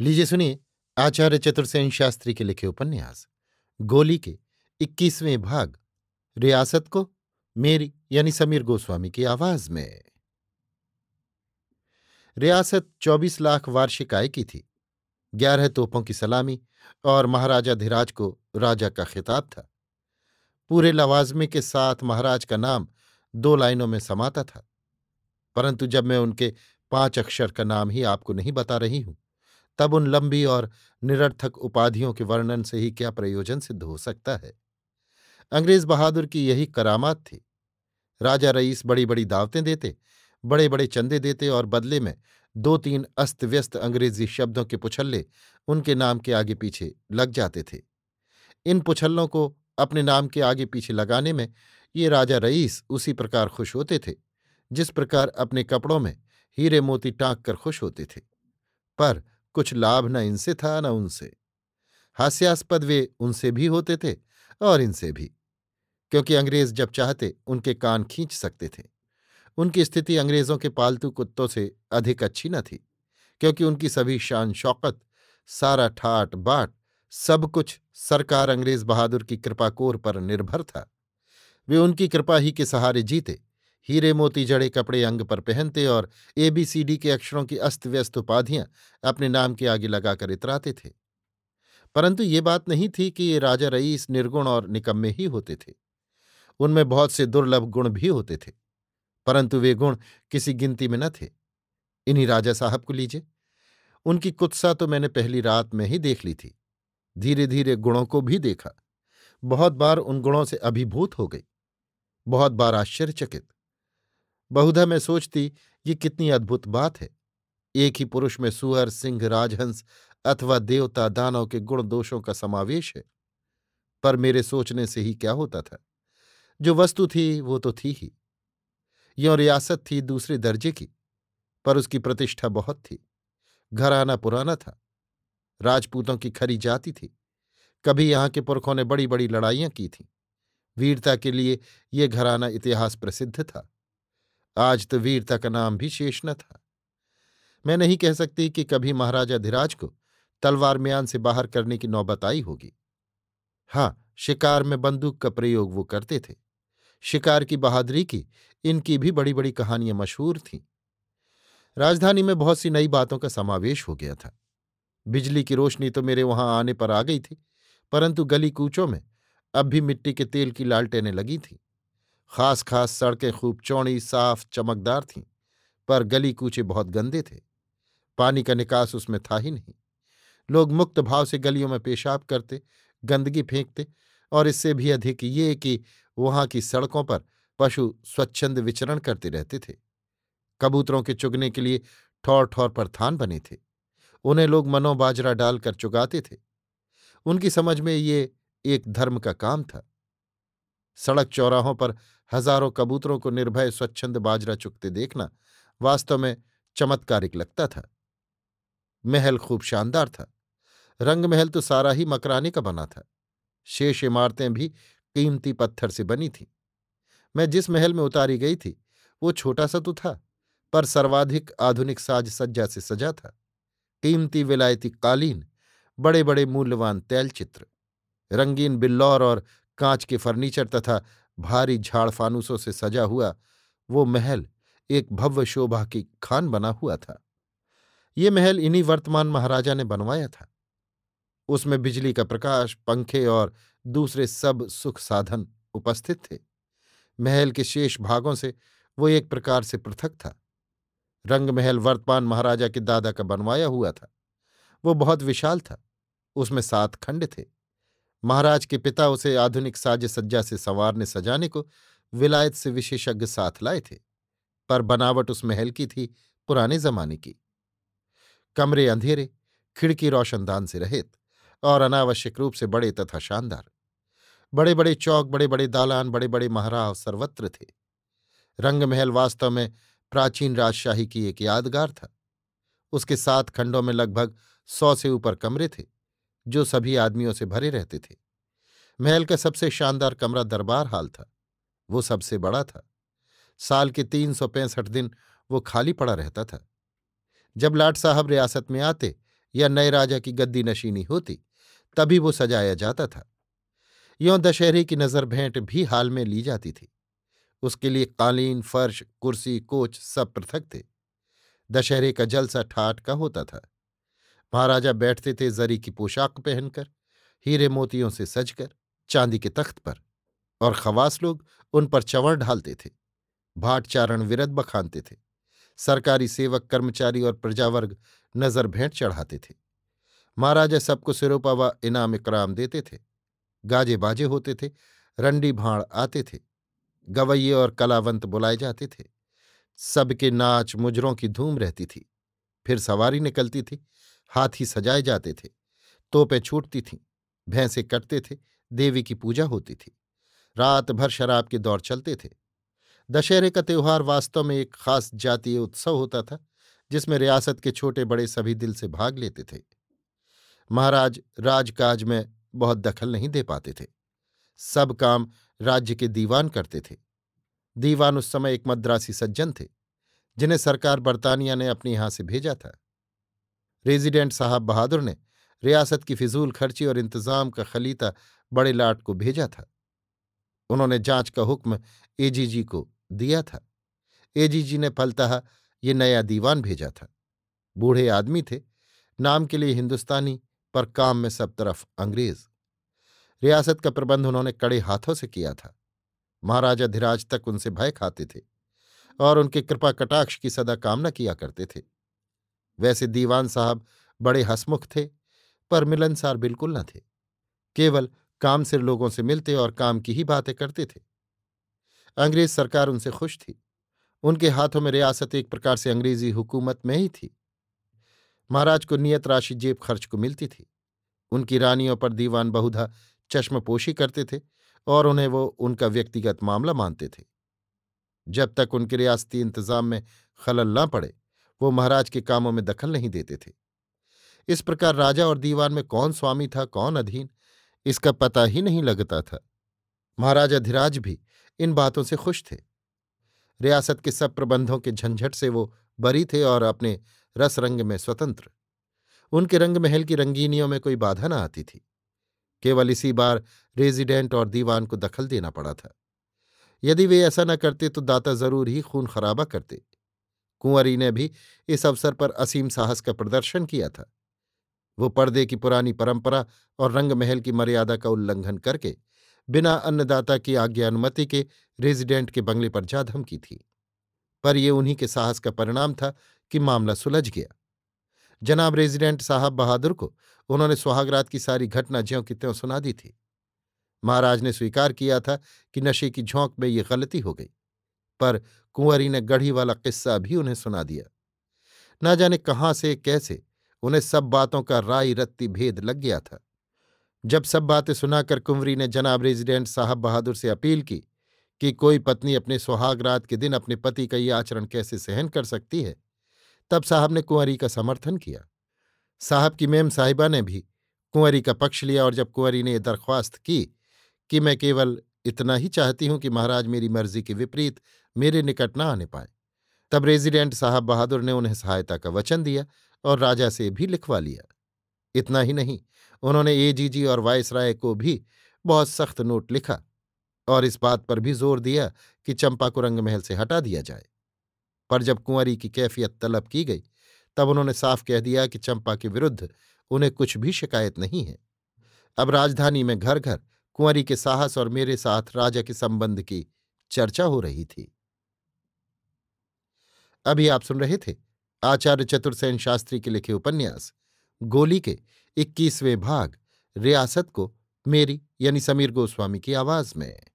लीजिए सुनिए आचार्य चतुर्सेन शास्त्री के लिखे उपन्यास गोली के इक्कीसवें भाग रियासत को मेरी यानी समीर गोस्वामी की आवाज में रियासत 24 लाख वार्षिक आय की थी ग्यारह तोपों की सलामी और महाराजा धीराज को राजा का खिताब था पूरे लवाजमे के साथ महाराज का नाम दो लाइनों में समाता था परंतु जब मैं उनके पांच अक्षर का नाम ही आपको नहीं बता रही हूं तब उन लंबी और निरर्थक उपाधियों के वर्णन से ही क्या प्रयोजन सिद्ध हो सकता है अंग्रेज बहादुर की यही करामात थी राजा रईस बड़ी बड़ी दावतें देते बड़े बड़े चंदे देते और बदले में दो तीन अस्त व्यस्त अंग्रेजी शब्दों के पुछल्ले उनके नाम के आगे पीछे लग जाते थे इन पुछल्लों को अपने नाम के आगे पीछे लगाने में ये राजा रईस उसी प्रकार खुश होते थे जिस प्रकार अपने कपड़ों में हीरे मोती टाँक कर खुश होते थे पर कुछ लाभ न इनसे था न उनसे हास्यास्पद वे उनसे भी होते थे और इनसे भी क्योंकि अंग्रेज जब चाहते उनके कान खींच सकते थे उनकी स्थिति अंग्रेजों के पालतू कुत्तों से अधिक अच्छी न थी क्योंकि उनकी सभी शान शौकत सारा ठाट बाट सब कुछ सरकार अंग्रेज बहादुर की कृपा कोर पर निर्भर था वे उनकी कृपा ही के सहारे जीते हीरे मोती जड़े कपड़े अंग पर पहनते और एबीसीडी के अक्षरों की अस्त व्यस्त उपाधियां अपने नाम के आगे लगाकर इतराते थे परंतु ये बात नहीं थी कि ये राजा रईस निर्गुण और निकम्मे ही होते थे उनमें बहुत से दुर्लभ गुण भी होते थे परंतु वे गुण किसी गिनती में न थे इन्हीं राजा साहब को लीजिए उनकी कुत्सा तो मैंने पहली रात में ही देख ली थी धीरे धीरे गुणों को भी देखा बहुत बार उन गुणों से अभिभूत हो गई बहुत बार आश्चर्यचकित बहुधा मैं सोचती ये कितनी अद्भुत बात है एक ही पुरुष में सुअर सिंह राजहंस अथवा देवता दानव के गुण दोषों का समावेश है पर मेरे सोचने से ही क्या होता था जो वस्तु थी वो तो थी ही यों रियासत थी दूसरे दर्जे की पर उसकी प्रतिष्ठा बहुत थी घराना पुराना था राजपूतों की खरी जाति थी कभी यहाँ के पुरखों ने बड़ी बड़ी लड़ाइयाँ की थीं वीरता के लिए ये घराना इतिहास प्रसिद्ध था आज तो वीरता का नाम भी शेष न था मैं नहीं कह सकती कि कभी महाराजा धीराज को तलवार म्यान से बाहर करने की नौबत आई होगी हाँ शिकार में बंदूक का प्रयोग वो करते थे शिकार की बहादुरी की इनकी भी बड़ी बड़ी कहानियां मशहूर थीं राजधानी में बहुत सी नई बातों का समावेश हो गया था बिजली की रोशनी तो मेरे वहां आने पर आ गई थी परंतु गली कूचों में अब भी मिट्टी के तेल की लालटेने लगी थीं खास खास सड़कें खूब चौड़ी साफ चमकदार थीं पर गली कूचे बहुत गंदे थे पानी का निकास उसमें था ही नहीं लोग मुक्त भाव से गलियों में पेशाब करते गंदगी फेंकते और इससे भी अधिक ये कि वहां की सड़कों पर पशु स्वच्छंद विचरण करते रहते थे कबूतरों के चुगने के लिए ठौर ठौर पर थान बने थे उन्हें लोग मनोबाजरा डालकर चुगाते थे उनकी समझ में ये एक धर्म का काम था सड़क चौराहों पर हजारों कबूतरों को निर्भय स्वच्छंद बाजरा चुकते देखना वास्तव में चमत्कारिक लगता था महल खूब शानदार था रंग महल तो सारा ही मकराने का बना था शेष इमारतें भी कीमती पत्थर से बनी थीं मैं जिस महल में उतारी गई थी वो छोटा सा तो था पर सर्वाधिक आधुनिक साज सज्जा से सजा था कीमती विलायती कालीन बड़े बड़े मूल्यवान तैल चित्र रंगीन बिल्लौर और कांच के फर्नीचर तथा भारी झाड़ फानूसों से सजा हुआ वो महल एक भव्य शोभा की खान बना हुआ था ये महल इन्हीं वर्तमान महाराजा ने बनवाया था उसमें बिजली का प्रकाश पंखे और दूसरे सब सुख साधन उपस्थित थे महल के शेष भागों से वो एक प्रकार से पृथक था रंग महल वर्तमान महाराजा के दादा का बनवाया हुआ था वो बहुत विशाल था उसमें सात खंड थे महाराज के पिता उसे आधुनिक साज सज्जा से संवारने सजाने को विलायत से विशेषज्ञ साथ लाए थे पर बनावट उस महल की थी पुराने जमाने की कमरे अंधेरे खिड़की रोशनदान से रहित और अनावश्यक रूप से बड़े तथा शानदार बड़े बड़े चौक बड़े बड़े दालान बड़े बड़े महाराव सर्वत्र थे रंगमहल वास्तव में प्राचीन राजशाही की एक यादगार था उसके सात खंडों में लगभग सौ से ऊपर कमरे थे जो सभी आदमियों से भरे रहते थे महल का सबसे शानदार कमरा दरबार हाल था वो सबसे बड़ा था साल के तीन सौ पैंसठ दिन वो खाली पड़ा रहता था जब लाट साहब रियासत में आते या नए राजा की गद्दी नशीनी होती तभी वो सजाया जाता था यों दशहरे की नज़र भेंट भी हाल में ली जाती थी उसके लिए कालीन फर्श कुर्सी कोच सब पृथक थे दशहरे का जलसा ठाट का होता था महाराजा बैठते थे जरी की पोशाक पहनकर हीरे मोतियों से सजकर चांदी के तख्त पर और खवास लोग उन पर चवड़ ढालते थे भाट चारण विरद बखानते थे सरकारी सेवक कर्मचारी और प्रजावर्ग नजर भेंट चढ़ाते थे महाराजा सबको सिरोपा व इनाम इकराम देते थे गाजे बाजे होते थे रंडी भाड़ आते थे गवैये और कलावंत बुलाए जाते थे सबके नाच मुजरों की धूम रहती थी फिर सवारी निकलती थी हाथी सजाए जाते थे तोपें छूटती थीं भैंसे कटते थे देवी की पूजा होती थी रात भर शराब के दौर चलते थे दशहरे का त्यौहार वास्तव में एक खास जातीय उत्सव होता था जिसमें रियासत के छोटे बड़े सभी दिल से भाग लेते थे महाराज राजकाज में बहुत दखल नहीं दे पाते थे सब काम राज्य के दीवान करते थे दीवान उस समय एक मद्रासी सज्जन थे जिन्हें सरकार बर्तानिया ने अपने यहां से भेजा था रेजिडेंट साहब बहादुर ने रियासत की फिजूल खर्ची और इंतजाम का खलीता बड़े लाट को भेजा था उन्होंने जांच का हुक्म एजीजी को दिया था एजीजी ने फलतः ये नया दीवान भेजा था बूढ़े आदमी थे नाम के लिए हिंदुस्तानी पर काम में सब तरफ अंग्रेज रियासत का प्रबंध उन्होंने कड़े हाथों से किया था महाराजा धिराज तक उनसे भय खाते थे और उनके कृपा कटाक्ष की सदा कामना किया करते थे वैसे दीवान साहब बड़े हसमुख थे पर मिलनसार बिल्कुल न थे केवल काम से लोगों से मिलते और काम की ही बातें करते थे अंग्रेज सरकार उनसे खुश थी उनके हाथों में रियासत एक प्रकार से अंग्रेजी हुकूमत में ही थी महाराज को नियत राशि जेब खर्च को मिलती थी उनकी रानियों पर दीवान बहुधा चश्मपोशी करते थे और उन्हें वो उनका व्यक्तिगत मामला मानते थे जब तक उनके रियासती इंतजाम में खलल ना पड़े वो महाराज के कामों में दखल नहीं देते थे इस प्रकार राजा और दीवान में कौन स्वामी था कौन अधीन इसका पता ही नहीं लगता था महाराजा धीराज भी इन बातों से खुश थे रियासत के सब प्रबंधों के झंझट से वो बरी थे और अपने रस रंग में स्वतंत्र उनके रंग महल की रंगीनियों में कोई बाधा न आती थी केवल इसी बार रेजिडेंट और दीवान को दखल देना पड़ा था यदि वे ऐसा न करते तो दाता जरूर ही खून खराबा करते कुंवरी ने भी इस अवसर पर असीम साहस का प्रदर्शन किया था वो पर्दे की पुरानी परंपरा और रंगमहल की मर्यादा का उल्लंघन करके बिना अन्नदाता की आज्ञा अनुमति के रेजिडेंट के बंगले पर जा धमकी थी पर यह उन्हीं के साहस का परिणाम था कि मामला सुलझ गया जनाब रेजिडेंट साहब बहादुर को उन्होंने सुहागरात की सारी घटना ज्यों की त्यों सुना दी थी महाराज ने स्वीकार किया था कि नशे की झोंक में ये गलती हो गई पर कुंवरी ने गढ़ी वाला किस्सा भी उन्हें सुना दिया ना जाने कहाँ से कैसे उन्हें सब बातों का राय रत्ती भेद लग गया था जब सब बातें सुनाकर कुंवरी ने जनाब रेजिडेंट साहब बहादुर से अपील की कि कोई पत्नी अपने सुहागरात के दिन अपने पति का ये आचरण कैसे सहन कर सकती है तब साहब ने कुंवरी का समर्थन किया साहब की मेम साहिबा ने भी कुंवरी का पक्ष लिया और जब कुंवरी ने यह दरख्वास्त की कि मैं केवल इतना ही चाहती हूं कि महाराज मेरी मर्जी के विपरीत मेरे निकट न आने पाए तब रेजिडेंट साहब बहादुर ने उन्हें सहायता का वचन दिया और राजा से भी लिखवा लिया इतना ही नहीं उन्होंने एजीजी और वायसराय को भी बहुत सख्त नोट लिखा और इस बात पर भी जोर दिया कि चंपा को रंग महल से हटा दिया जाए पर जब कुंवरी की कैफियत तलब की गई तब उन्होंने साफ कह दिया कि चंपा के विरुद्ध उन्हें कुछ भी शिकायत नहीं है अब राजधानी में घर घर कुंवरी के साहस और मेरे साथ राजा के संबंध की चर्चा हो रही थी अभी आप सुन रहे थे आचार्य चतुर्सेन शास्त्री के लिखे उपन्यास गोली के इक्कीसवें भाग रियासत को मेरी यानी समीर गोस्वामी की आवाज में